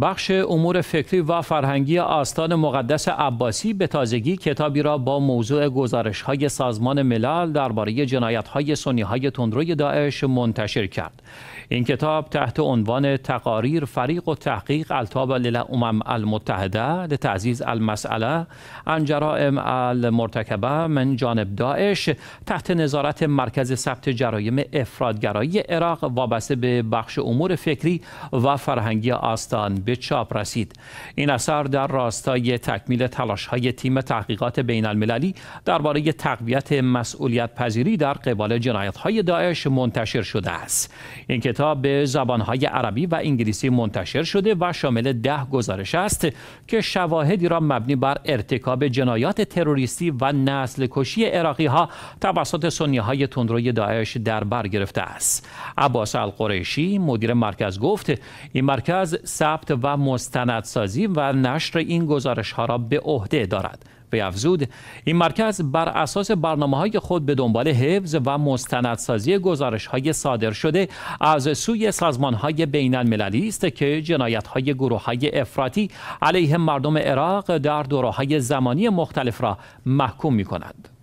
بخش امور فکری و فرهنگی آستان مقدس عباسی به تازگی کتابی را با موضوع گزارش های سازمان ملل درباره جنایت های سنی های تندروی داعش منتشر کرد. این کتاب تحت عنوان تقاریر فریق و تحقیق التاب امم المتحده لتعزیز المسئله انجرائم المرتکبه من جانب داعش تحت نظارت مرکز ثبت جرایم افرادگرایی عراق وابسته به بخش امور فکری و فرهنگی آستان به چاپ رسید این اثر در راستای تکمیل تلاش های تیم تحقیقات بین المللی درباره تقویت مسئولیت پذیری در قبال جنایت های داعش منتشر شده است این کتاب به زبان های عربی و انگلیسی منتشر شده و شامل ده گزارش است که شواهدی را مبنی بر ارتکاب جنایات تروریستی و نسل کشی عراقی ها توسط سنی های تندروی داعش در بر گرفته است عباس القریشی مدیر مرکز گفت این مرکز ثبت و مستندسازی و نشر این گزارش ها را به عهده دارد به افزود این مرکز بر اساس برنامه های خود به دنبال حفظ و مستندسازی گزارش های صادر شده از سوی سازمان های بین المللی است که جنایت های گروه های افراطی علیه مردم عراق در دوره های زمانی مختلف را محکوم می کند.